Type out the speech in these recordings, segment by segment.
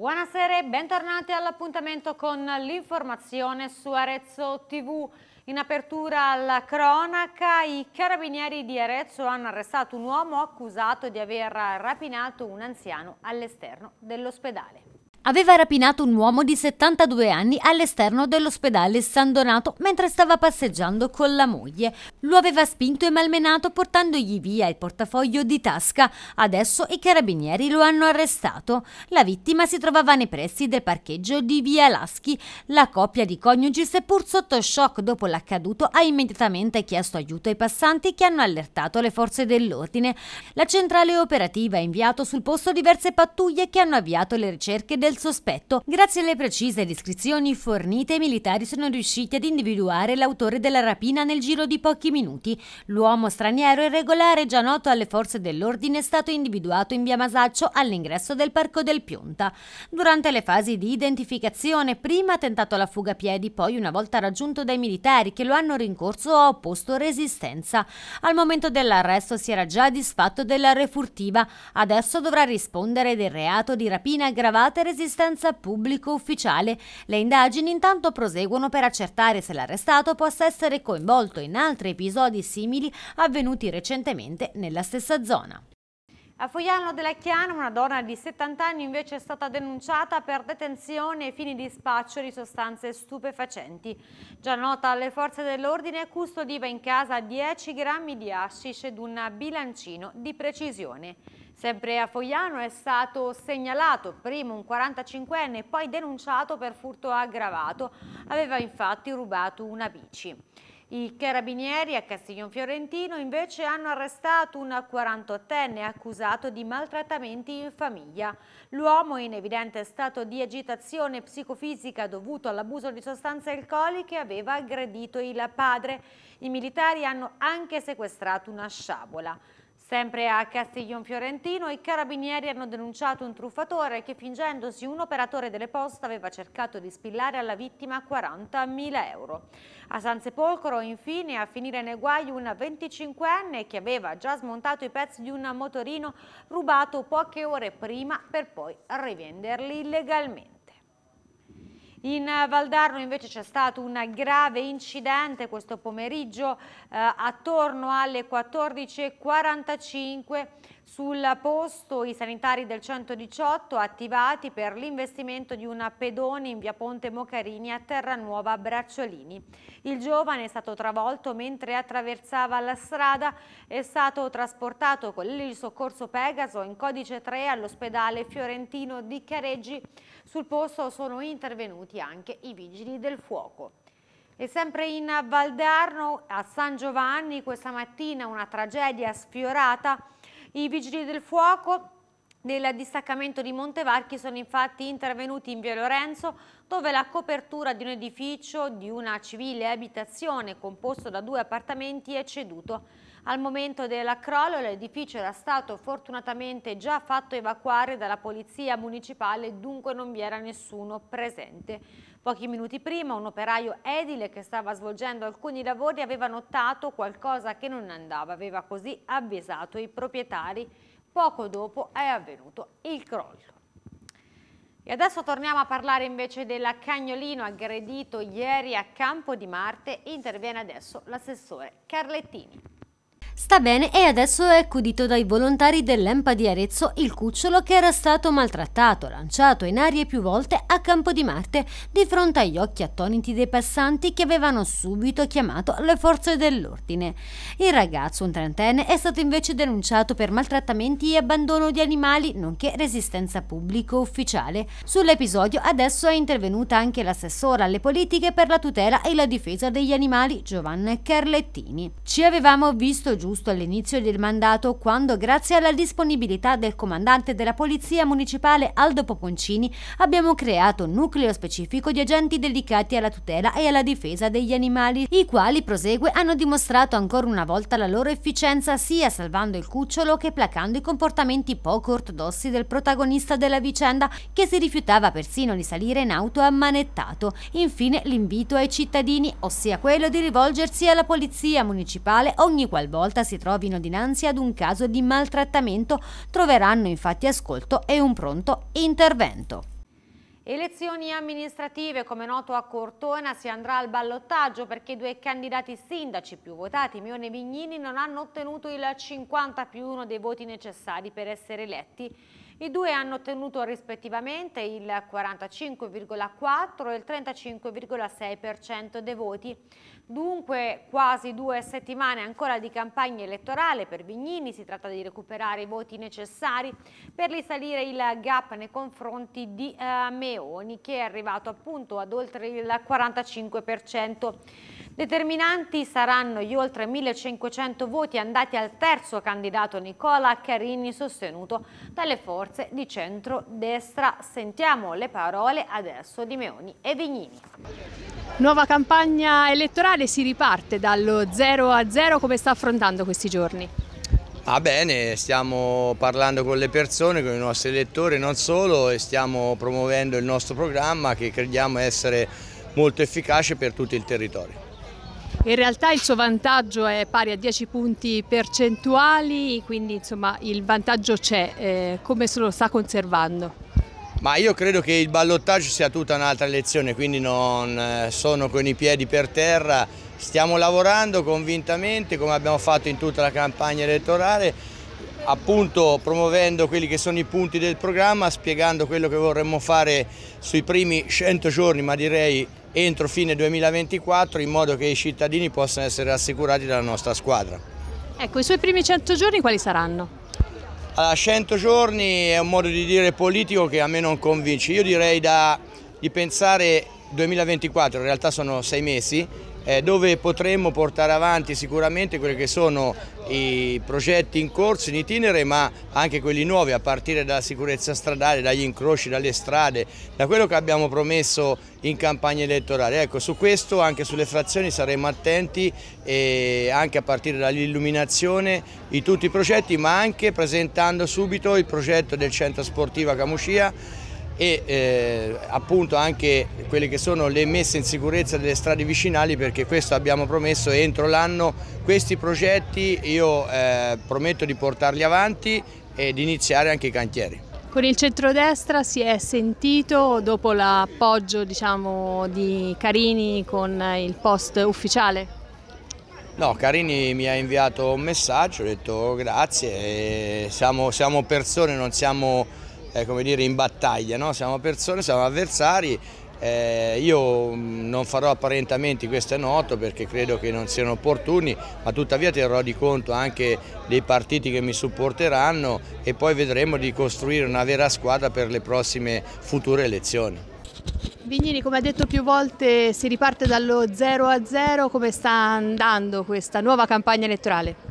Buonasera e bentornati all'appuntamento con l'informazione su Arezzo TV. In apertura alla cronaca, i carabinieri di Arezzo hanno arrestato un uomo accusato di aver rapinato un anziano all'esterno dell'ospedale. Aveva rapinato un uomo di 72 anni all'esterno dell'ospedale San Donato mentre stava passeggiando con la moglie. Lo aveva spinto e malmenato portandogli via il portafoglio di tasca. Adesso i carabinieri lo hanno arrestato. La vittima si trovava nei pressi del parcheggio di Via Laschi. La coppia di coniugi, seppur sotto shock dopo l'accaduto, ha immediatamente chiesto aiuto ai passanti che hanno allertato le forze dell'ordine. La centrale operativa ha inviato sul posto diverse pattuglie che hanno avviato le ricerche del del sospetto. Grazie alle precise descrizioni fornite, i militari sono riusciti ad individuare l'autore della rapina nel giro di pochi minuti. L'uomo straniero irregolare già noto alle forze dell'ordine è stato individuato in via Masaccio all'ingresso del Parco del Pionta. Durante le fasi di identificazione, prima ha tentato la fuga a piedi, poi una volta raggiunto dai militari che lo hanno rincorso ha opposto resistenza. Al momento dell'arresto si era già disfatto della refurtiva, adesso dovrà rispondere del reato di rapina aggravata e resistenza resistenza pubblico ufficiale. Le indagini intanto proseguono per accertare se l'arrestato possa essere coinvolto in altri episodi simili avvenuti recentemente nella stessa zona. A Foiano della Chiana una donna di 70 anni invece è stata denunciata per detenzione e fini di spaccio di sostanze stupefacenti. Già nota alle forze dell'ordine, custodiva in casa 10 grammi di hashish ed un bilancino di precisione. Sempre a Fogliano è stato segnalato prima un 45enne e poi denunciato per furto aggravato. Aveva infatti rubato una bici. I carabinieri a Castiglion Fiorentino invece hanno arrestato un 48enne accusato di maltrattamenti in famiglia. L'uomo in evidente stato di agitazione psicofisica dovuto all'abuso di sostanze alcoliche aveva aggredito il padre. I militari hanno anche sequestrato una sciabola. Sempre a Castiglion Fiorentino i carabinieri hanno denunciato un truffatore che fingendosi un operatore delle poste aveva cercato di spillare alla vittima 40.000 euro. A San Sepolcro infine a finire nei guai una 25enne che aveva già smontato i pezzi di un motorino rubato poche ore prima per poi rivenderli illegalmente. In Valdarno invece c'è stato un grave incidente questo pomeriggio eh, attorno alle 14.45 sul posto i sanitari del 118 attivati per l'investimento di una pedone in via Ponte Mocarini a Terranuova Bracciolini. Il giovane è stato travolto mentre attraversava la strada, è stato trasportato con il soccorso Pegaso in codice 3 all'ospedale fiorentino di Careggi. Sul posto sono intervenuti intervenuti anche i vigili del fuoco. E sempre in Val d'Arno, a San Giovanni, questa mattina una tragedia sfiorata. I vigili del fuoco del distaccamento di Montevarchi sono infatti intervenuti in via Lorenzo dove la copertura di un edificio di una civile abitazione composto da due appartamenti è ceduto. Al momento del crollo l'edificio era stato fortunatamente già fatto evacuare dalla polizia municipale, dunque non vi era nessuno presente. Pochi minuti prima un operaio edile che stava svolgendo alcuni lavori aveva notato qualcosa che non andava, aveva così avvisato i proprietari. Poco dopo è avvenuto il crollo. E adesso torniamo a parlare invece della Cagnolino aggredito ieri a Campo di Marte. Interviene adesso l'assessore Carlettini. Sta bene e adesso è accudito dai volontari dell'EMPA di Arezzo il cucciolo che era stato maltrattato, lanciato in aria più volte a Campo di Marte di fronte agli occhi attoniti dei passanti che avevano subito chiamato le forze dell'ordine. Il ragazzo, un trentenne, è stato invece denunciato per maltrattamenti e abbandono di animali, nonché resistenza pubblico ufficiale. Sull'episodio adesso è intervenuta anche l'assessora alle politiche per la tutela e la difesa degli animali Giovanna Carlettini. Ci avevamo visto giù giusto all'inizio del mandato quando, grazie alla disponibilità del comandante della Polizia Municipale Aldo Poponcini, abbiamo creato un nucleo specifico di agenti dedicati alla tutela e alla difesa degli animali, i quali, prosegue, hanno dimostrato ancora una volta la loro efficienza sia salvando il cucciolo che placando i comportamenti poco ortodossi del protagonista della vicenda che si rifiutava persino di salire in auto ammanettato. Infine l'invito ai cittadini, ossia quello di rivolgersi alla polizia municipale ogni qualvolta volta si trovino dinanzi ad un caso di maltrattamento troveranno infatti ascolto e un pronto intervento. Elezioni amministrative, come noto a Cortona, si andrà al ballottaggio perché due candidati sindaci più votati, Mione e Vignini, non hanno ottenuto il 50 più 1 dei voti necessari per essere eletti i due hanno ottenuto rispettivamente il 45,4 e il 35,6% dei voti. Dunque quasi due settimane ancora di campagna elettorale per Vignini, si tratta di recuperare i voti necessari per risalire il gap nei confronti di eh, Meoni che è arrivato appunto ad oltre il 45%. Determinanti saranno gli oltre 1500 voti andati al terzo candidato Nicola Carini sostenuto dalle forze di centro-destra. Sentiamo le parole adesso di Meoni e Vignini. Nuova campagna elettorale si riparte dallo 0 a 0 come sta affrontando questi giorni? Ah bene, stiamo parlando con le persone, con i nostri elettori, non solo, e stiamo promuovendo il nostro programma che crediamo essere molto efficace per tutto il territorio. In realtà il suo vantaggio è pari a 10 punti percentuali, quindi insomma il vantaggio c'è, eh, come se lo sta conservando? Ma io credo che il ballottaggio sia tutta un'altra lezione, quindi non eh, sono con i piedi per terra, stiamo lavorando convintamente come abbiamo fatto in tutta la campagna elettorale appunto promuovendo quelli che sono i punti del programma, spiegando quello che vorremmo fare sui primi 100 giorni, ma direi entro fine 2024, in modo che i cittadini possano essere assicurati dalla nostra squadra. Ecco, i suoi primi 100 giorni quali saranno? Allora, 100 giorni è un modo di dire politico che a me non convince. Io direi da, di pensare 2024, in realtà sono sei mesi, eh, dove potremmo portare avanti sicuramente quelli che sono i progetti in corso, in itinere, ma anche quelli nuovi, a partire dalla sicurezza stradale, dagli incroci, dalle strade, da quello che abbiamo promesso in campagna elettorale. Ecco, su questo anche sulle frazioni saremo attenti e anche a partire dall'illuminazione di tutti i progetti, ma anche presentando subito il progetto del centro sportivo a Camuscia e eh, appunto anche quelle che sono le messe in sicurezza delle strade vicinali perché questo abbiamo promesso entro l'anno questi progetti io eh, prometto di portarli avanti e di iniziare anche i cantieri. Con il centrodestra si è sentito dopo l'appoggio diciamo, di Carini con il post ufficiale? No, Carini mi ha inviato un messaggio, ho detto grazie, siamo, siamo persone, non siamo eh, come dire, in battaglia, no? siamo persone, siamo avversari. Eh, io mm, non farò apparentamenti, questo è noto perché credo che non siano opportuni, ma tuttavia terrò di conto anche dei partiti che mi supporteranno e poi vedremo di costruire una vera squadra per le prossime future elezioni. Vignini, come ha detto più volte, si riparte dallo 0 a 0, come sta andando questa nuova campagna elettorale?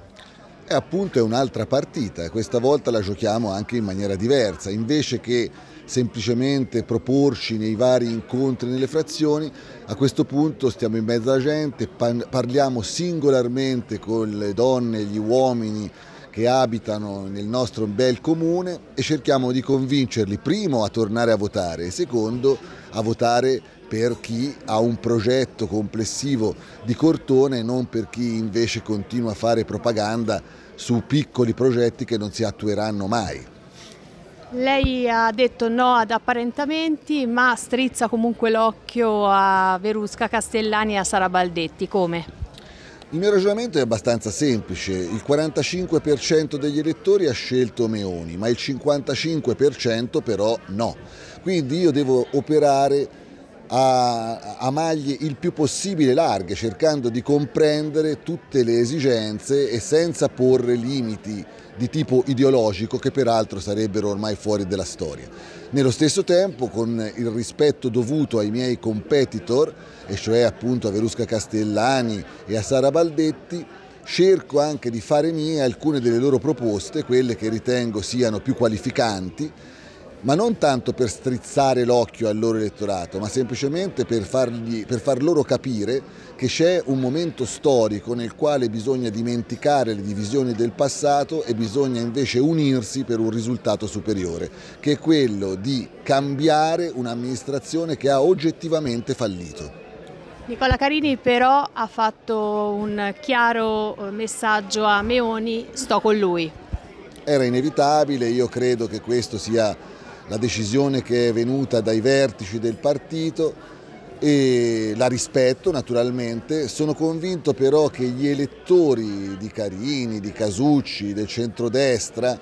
E appunto è un'altra partita, questa volta la giochiamo anche in maniera diversa, invece che semplicemente proporci nei vari incontri nelle frazioni, a questo punto stiamo in mezzo alla gente, parliamo singolarmente con le donne, gli uomini, che abitano nel nostro bel comune e cerchiamo di convincerli primo a tornare a votare e secondo a votare per chi ha un progetto complessivo di Cortone e non per chi invece continua a fare propaganda su piccoli progetti che non si attueranno mai. Lei ha detto no ad apparentamenti, ma strizza comunque l'occhio a Verusca Castellani e a Sara Baldetti, come? Il mio ragionamento è abbastanza semplice, il 45% degli elettori ha scelto Meoni, ma il 55% però no. Quindi io devo operare a, a, maglie il più possibile larghe, cercando di comprendere tutte le esigenze e senza porre limiti di tipo ideologico che peraltro sarebbero ormai fuori della storia. Nello stesso tempo, con il rispetto dovuto ai miei competitor, e cioè appunto a Verusca Castellani e a Sara Baldetti, cerco anche di fare mie alcune delle loro proposte, quelle che ritengo siano più qualificanti, ma non tanto per strizzare l'occhio al loro elettorato, ma semplicemente per, fargli, per far loro capire che c'è un momento storico nel quale bisogna dimenticare le divisioni del passato e bisogna invece unirsi per un risultato superiore, che è quello di cambiare un'amministrazione che ha oggettivamente fallito. Nicola Carini però ha fatto un chiaro eh, messaggio a Meoni, sto con lui. Era inevitabile, io credo che questa sia la decisione che è venuta dai vertici del partito e la rispetto naturalmente, sono convinto però che gli elettori di Carini, di Casucci, del centrodestra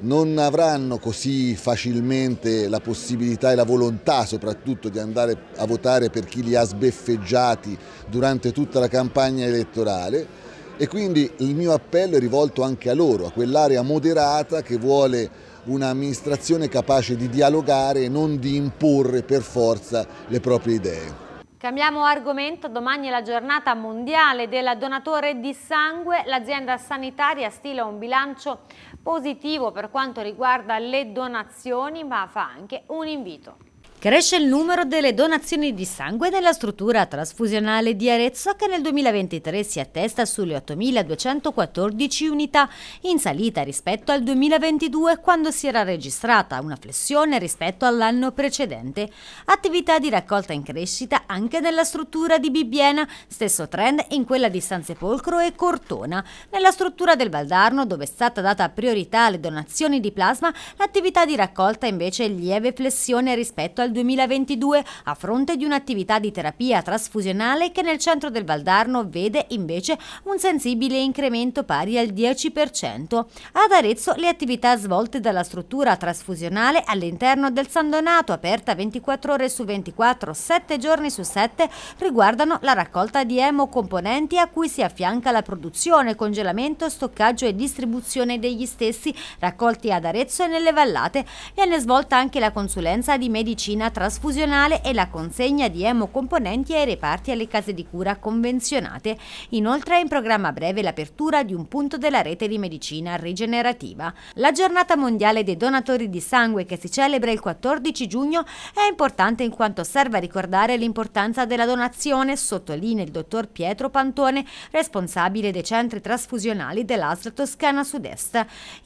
non avranno così facilmente la possibilità e la volontà soprattutto di andare a votare per chi li ha sbeffeggiati durante tutta la campagna elettorale e quindi il mio appello è rivolto anche a loro, a quell'area moderata che vuole un'amministrazione capace di dialogare e non di imporre per forza le proprie idee. Cambiamo argomento, domani è la giornata mondiale del donatore di sangue, l'azienda sanitaria stila un bilancio positivo per quanto riguarda le donazioni ma fa anche un invito. Cresce il numero delle donazioni di sangue nella struttura trasfusionale di Arezzo che nel 2023 si attesta sulle 8.214 unità, in salita rispetto al 2022 quando si era registrata una flessione rispetto all'anno precedente. Attività di raccolta in crescita anche nella struttura di Bibbiena, stesso trend in quella di San Sepolcro e Cortona. Nella struttura del Valdarno, dove è stata data priorità alle donazioni di plasma, l'attività di raccolta invece è lieve flessione rispetto al dal 2022 a fronte di un'attività di terapia trasfusionale che nel centro del Valdarno vede invece un sensibile incremento pari al 10%. Ad Arezzo le attività svolte dalla struttura trasfusionale all'interno del San Donato, aperta 24 ore su 24, 7 giorni su 7, riguardano la raccolta di emocomponenti a cui si affianca la produzione, congelamento, stoccaggio e distribuzione degli stessi raccolti ad Arezzo e nelle vallate viene svolta anche la consulenza di medicina medicina trasfusionale e la consegna di emocomponenti ai reparti e alle case di cura convenzionate. Inoltre è in programma breve l'apertura di un punto della rete di medicina rigenerativa. La giornata mondiale dei donatori di sangue che si celebra il 14 giugno è importante in quanto serve a ricordare l'importanza della donazione, sottolinea il dottor Pietro Pantone, responsabile dei centri trasfusionali dell'ASL Toscana Sud-Est.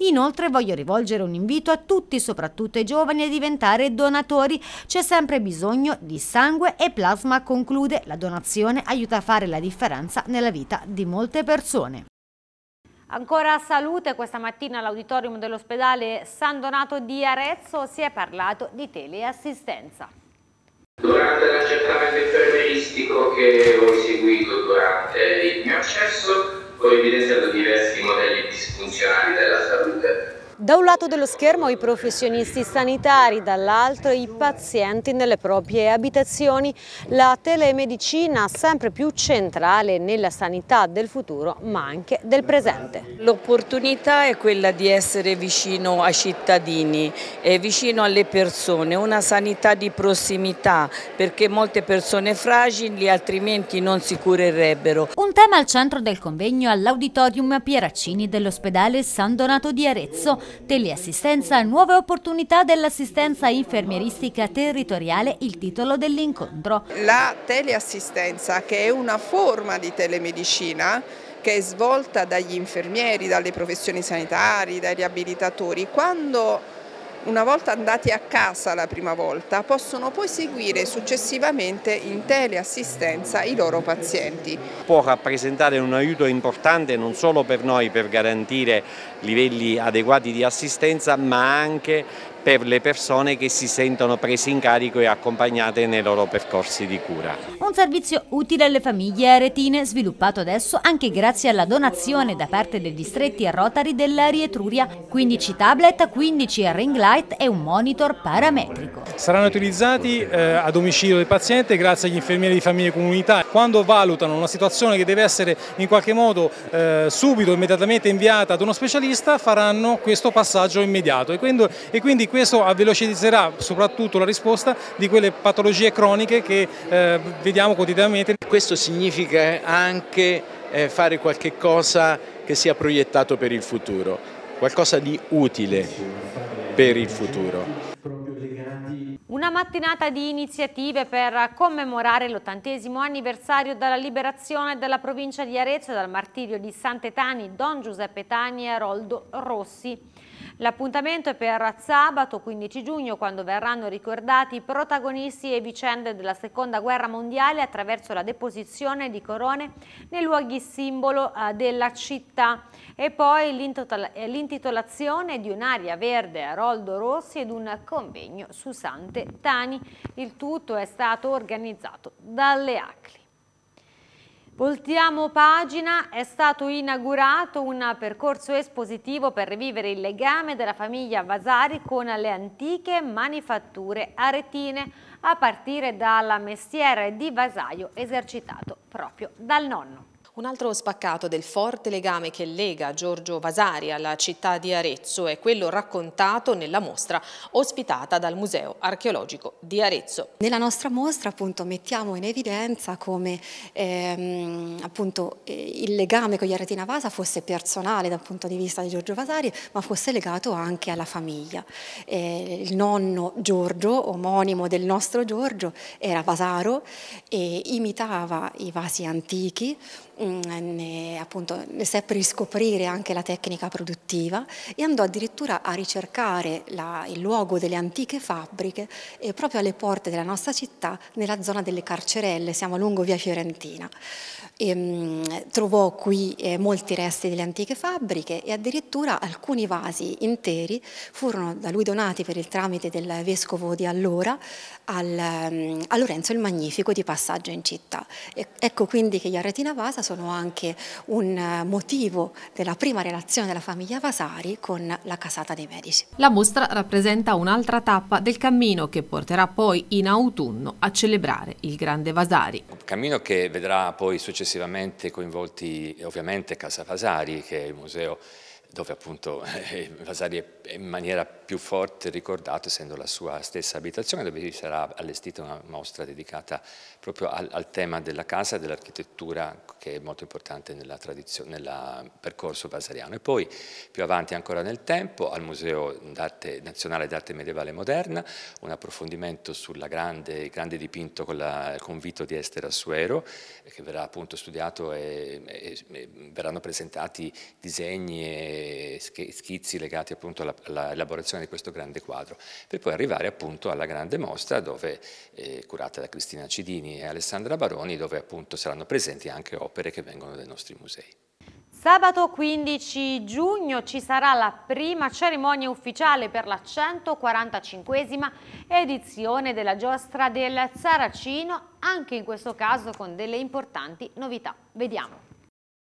Inoltre voglio rivolgere un invito a tutti, soprattutto ai giovani, a diventare donatori c'è sempre bisogno di sangue e plasma, conclude. La donazione aiuta a fare la differenza nella vita di molte persone. Ancora salute, questa mattina all'auditorium dell'ospedale San Donato di Arezzo si è parlato di teleassistenza. Durante l'accertamento infermieristico che ho eseguito durante il mio accesso ho evidenziato diversi modelli disfunzionali della salute da un lato dello schermo i professionisti sanitari, dall'altro i pazienti nelle proprie abitazioni. La telemedicina sempre più centrale nella sanità del futuro ma anche del presente. L'opportunità è quella di essere vicino ai cittadini, vicino alle persone, una sanità di prossimità perché molte persone fragili altrimenti non si curerebbero. Un tema al centro del convegno all'auditorium Pieraccini dell'ospedale San Donato di Arezzo Teleassistenza, nuove opportunità dell'assistenza infermieristica territoriale, il titolo dell'incontro. La teleassistenza, che è una forma di telemedicina, che è svolta dagli infermieri, dalle professioni sanitarie, dai riabilitatori, quando una volta andati a casa la prima volta, possono poi seguire successivamente in teleassistenza i loro pazienti. Può rappresentare un aiuto importante non solo per noi per garantire livelli adeguati di assistenza, ma anche per le persone che si sentono prese in carico e accompagnate nei loro percorsi di cura. Un servizio utile alle famiglie aretine, sviluppato adesso anche grazie alla donazione da parte dei distretti Rotary dell'Aria Etruria, 15 tablet, 15 ring light e un monitor parametrico. Saranno utilizzati eh, a domicilio del paziente grazie agli infermieri di famiglia e comunità. Quando valutano una situazione che deve essere in qualche modo eh, subito, immediatamente inviata ad uno specialista, faranno questo passaggio immediato e quindi, e quindi questo avvelocizzerà soprattutto la risposta di quelle patologie croniche che eh, vediamo quotidianamente. Questo significa anche eh, fare qualche cosa che sia proiettato per il futuro, qualcosa di utile per il futuro. Una mattinata di iniziative per commemorare l'ottantesimo anniversario della liberazione della provincia di Arezzo dal martirio di Santetani, Don Giuseppe Tani e Aroldo Rossi. L'appuntamento è per sabato 15 giugno quando verranno ricordati i protagonisti e vicende della seconda guerra mondiale attraverso la deposizione di corone nei luoghi simbolo eh, della città e poi eh, l'intitolazione di un'aria verde a Roldo Rossi ed un convegno su Sante Tani. Il tutto è stato organizzato dalle ACLI. Voltiamo pagina, è stato inaugurato un percorso espositivo per rivivere il legame della famiglia Vasari con le antiche manifatture aretine, a partire dalla mestiere di vasaio esercitato proprio dal nonno. Un altro spaccato del forte legame che lega Giorgio Vasari alla città di Arezzo è quello raccontato nella mostra ospitata dal Museo Archeologico di Arezzo. Nella nostra mostra appunto mettiamo in evidenza come ehm, appunto, eh, il legame con gli Aretina Vasa fosse personale dal punto di vista di Giorgio Vasari ma fosse legato anche alla famiglia. Eh, il nonno Giorgio, omonimo del nostro Giorgio, era vasaro e imitava i vasi antichi Mm, appunto seppe riscoprire anche la tecnica produttiva e andò addirittura a ricercare la, il luogo delle antiche fabbriche eh, proprio alle porte della nostra città nella zona delle carcerelle, siamo lungo via Fiorentina. E, ehm, trovò qui eh, molti resti delle antiche fabbriche e addirittura alcuni vasi interi furono da lui donati per il tramite del vescovo di allora al, ehm, a Lorenzo il Magnifico di passaggio in città. E, ecco quindi che gli arreti Vasa sono anche un eh, motivo della prima relazione della famiglia Vasari con la casata dei Medici. La mostra rappresenta un'altra tappa del cammino che porterà poi in autunno a celebrare il grande Vasari. Un cammino che vedrà poi successivamente successivamente coinvolti ovviamente Casa Vasari, che è il museo dove appunto Vasari è in maniera più forte ricordato essendo la sua stessa abitazione dove sarà allestita una mostra dedicata proprio al, al tema della casa e dell'architettura che è molto importante nel percorso vasariano. E poi più avanti ancora nel tempo al Museo Nazionale d'Arte Medievale e Moderna un approfondimento sul grande, grande, dipinto con la, il convito di Esther Assuero che verrà appunto studiato e, e, e verranno presentati disegni e schizzi legati appunto alla all'elaborazione di questo grande quadro, per poi arrivare appunto alla grande mostra dove, eh, curata da Cristina Cidini e Alessandra Baroni, dove appunto saranno presenti anche opere che vengono dai nostri musei. Sabato 15 giugno ci sarà la prima cerimonia ufficiale per la 145 edizione della giostra del Saracino, anche in questo caso con delle importanti novità. Vediamo.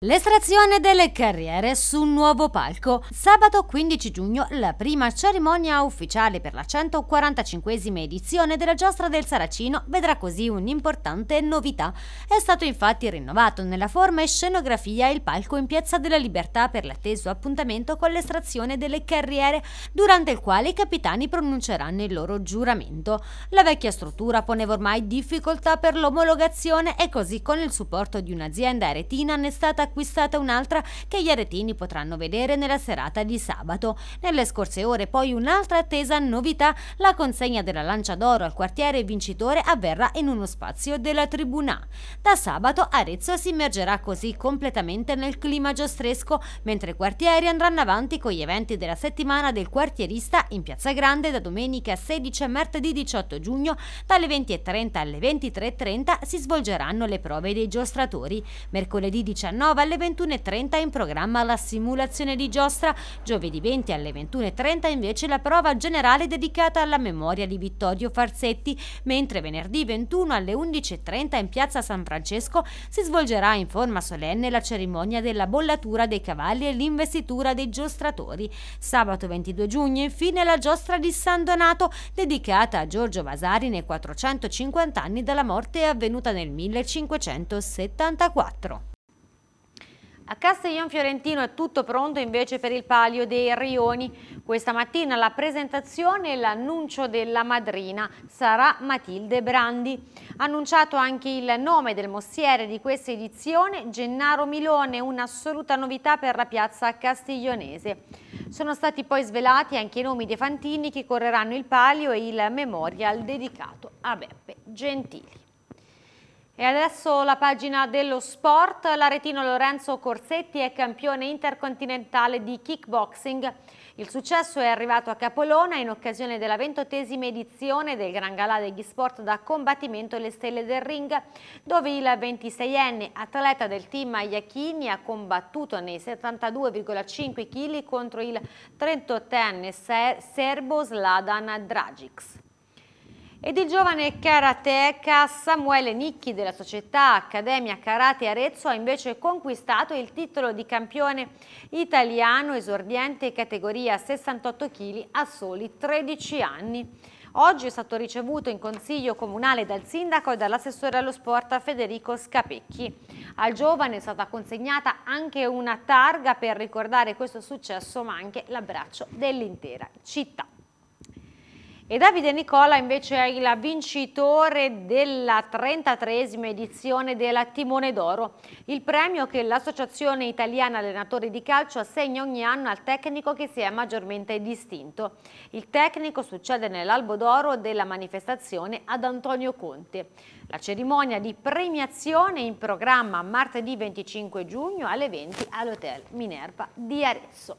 L'estrazione delle carriere su un nuovo palco. Sabato 15 giugno la prima cerimonia ufficiale per la 145esima edizione della giostra del Saracino vedrà così un'importante novità. È stato infatti rinnovato nella forma e scenografia il palco in Piazza della Libertà per l'atteso appuntamento con l'estrazione delle carriere, durante il quale i capitani pronunceranno il loro giuramento. La vecchia struttura poneva ormai difficoltà per l'omologazione e così con il supporto di un'azienda aretina ne è stata acquistata un'altra che gli aretini potranno vedere nella serata di sabato. Nelle scorse ore poi un'altra attesa novità, la consegna della lancia d'oro al quartiere vincitore avverrà in uno spazio della tribuna. Da sabato Arezzo si immergerà così completamente nel clima giostresco, mentre i quartieri andranno avanti con gli eventi della settimana del quartierista in Piazza Grande da domenica 16 a martedì 18 giugno dalle 20.30 alle 23.30 si svolgeranno le prove dei giostratori. Mercoledì 19 alle 21.30 in programma la simulazione di giostra, giovedì 20 alle 21.30 invece la prova generale dedicata alla memoria di Vittorio Farsetti, mentre venerdì 21 alle 11.30 in piazza San Francesco si svolgerà in forma solenne la cerimonia della bollatura dei cavalli e l'investitura dei giostratori. Sabato 22 giugno infine la giostra di San Donato dedicata a Giorgio Vasari nei 450 anni dalla morte avvenuta nel 1574. A Castiglion Fiorentino è tutto pronto invece per il palio dei Rioni. Questa mattina la presentazione e l'annuncio della madrina sarà Matilde Brandi. Annunciato anche il nome del mossiere di questa edizione, Gennaro Milone, un'assoluta novità per la piazza castiglionese. Sono stati poi svelati anche i nomi dei fantini che correranno il palio e il memorial dedicato a Beppe Gentili. E adesso la pagina dello sport. L'aretino Lorenzo Corsetti è campione intercontinentale di kickboxing. Il successo è arrivato a Capolona in occasione della ventottesima edizione del Gran Galà degli Sport da combattimento Le Stelle del Ring, dove il 26enne atleta del team Iachini ha combattuto nei 72,5 kg contro il 38enne serbo Sladan Dragics ed il giovane karateka Samuele Nicchi della società Accademia Karate Arezzo ha invece conquistato il titolo di campione italiano esordiente categoria 68 kg a soli 13 anni. Oggi è stato ricevuto in consiglio comunale dal sindaco e dall'assessore allo sport Federico Scapecchi. Al giovane è stata consegnata anche una targa per ricordare questo successo ma anche l'abbraccio dell'intera città. E Davide Nicola invece è il vincitore della 33esima edizione della Timone d'Oro, il premio che l'Associazione Italiana Allenatori di Calcio assegna ogni anno al tecnico che si è maggiormente distinto. Il tecnico succede nell'albo d'oro della manifestazione ad Antonio Conte. La cerimonia di premiazione è in programma martedì 25 giugno alle 20 all'Hotel Minerva di Arezzo.